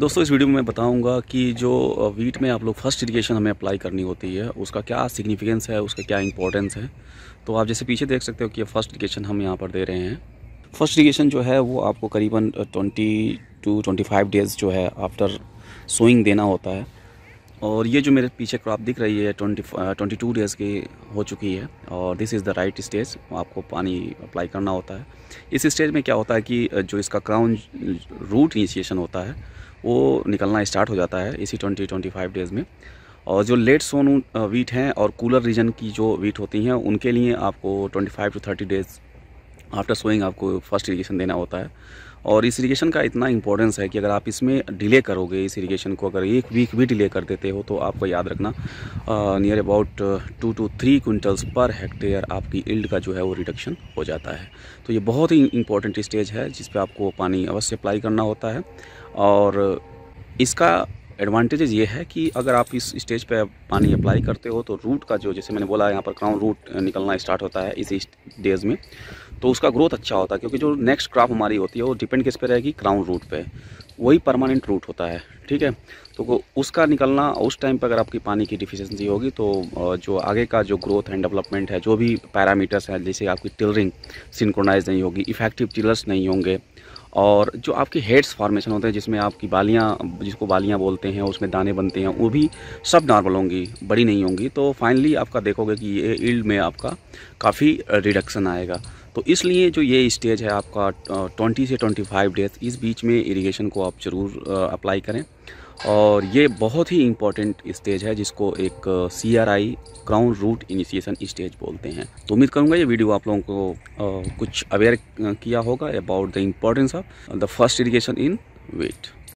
दोस्तों इस वीडियो में मैं बताऊंगा कि जो वीट में आप लोग फर्स्ट इरीगेशन हमें अप्लाई करनी होती है उसका क्या सिग्निफिकेंस है उसका क्या इंपॉर्टेंस है तो आप जैसे पीछे देख सकते हो कि फर्स्ट इरीगेशन हम यहाँ पर दे रहे हैं फर्स्ट इरीगेशन जो है वो आपको करीबन ट्वेंटी टू ट्वेंटी डेज़ जो है आफ्टर सोइंग देना होता है और ये जो मेरे पीछे क्रॉप दिख रही है ट्वेंटी ट्वेंटी टू डेज़ की हो चुकी है और this is the right stage आपको पानी अप्लाई करना होता है इस स्टेज में क्या होता है कि जो इसका क्राउन रूट इनिशिएशन होता है वो निकलना स्टार्ट हो जाता है इसी ट्वेंटी ट्वेंटी फाइव डेज़ में और जो लेट सोन वीट हैं और कूलर रीजन की जो वीट होती हैं उनके लिए आपको twenty to thirty days after sowing आपको फर्स्ट इरीगेशन देना होता है और इस इरीगेशन का इतना इंपॉर्टेंस है कि अगर आप इसमें डिले करोगे इस इरीगेशन को अगर एक वीक भी डिले कर देते हो तो आपको याद रखना near about two to three quintals per hectare आपकी इल्ड का जो है वो रिडक्शन हो जाता है तो ये बहुत ही इंपॉर्टेंट स्टेज है जिस पर आपको पानी अवश्य अप्लाई करना होता है और इसका एडवांटेजेज ये है कि अगर आप इस स्टेज पे पानी अप्लाई करते हो तो रूट का जो जैसे मैंने बोला यहाँ पर क्राउन रूट निकलना स्टार्ट होता है इस डेज में तो उसका ग्रोथ अच्छा होता है क्योंकि जो नेक्स्ट क्रॉप हमारी होती है वो डिपेंड किस पे रहेगी क्राउन रूट पे वही परमानेंट रूट होता है ठीक है तो उसका निकलना उस टाइम पर अगर आपकी पानी की डिफिशेंसी होगी तो जो आगे का जो ग्रोथ एंड डेवलपमेंट है जो भी पैरामीटर्स हैं जैसे आपकी टिलरिंग सिंक्रोनाइज नहीं होगी इफेक्टिव टिलर्स नहीं होंगे और जो आपके हेड्स फॉर्मेशन होते हैं जिसमें आपकी बालियाँ जिसको बालियाँ बोलते हैं उसमें दाने बनते हैं वो भी सब नॉर्मल होंगी बड़ी नहीं होंगी तो फाइनली आपका देखोगे कि ये ईल्ड में आपका काफ़ी रिडक्शन आएगा तो इसलिए जो ये स्टेज है आपका ट्वेंटी से ट्वेंटी फाइव डेज इस बीच में इरिगेशन को आप ज़रूर अप्लाई करें और ये बहुत ही इम्पॉर्टेंट स्टेज है जिसको एक C R I crown root initiation stage बोलते हैं तो उम्मीद करूँगा ये वीडियो आप लोगों को कुछ अवेयर किया होगा about the importance of the first irrigation in wait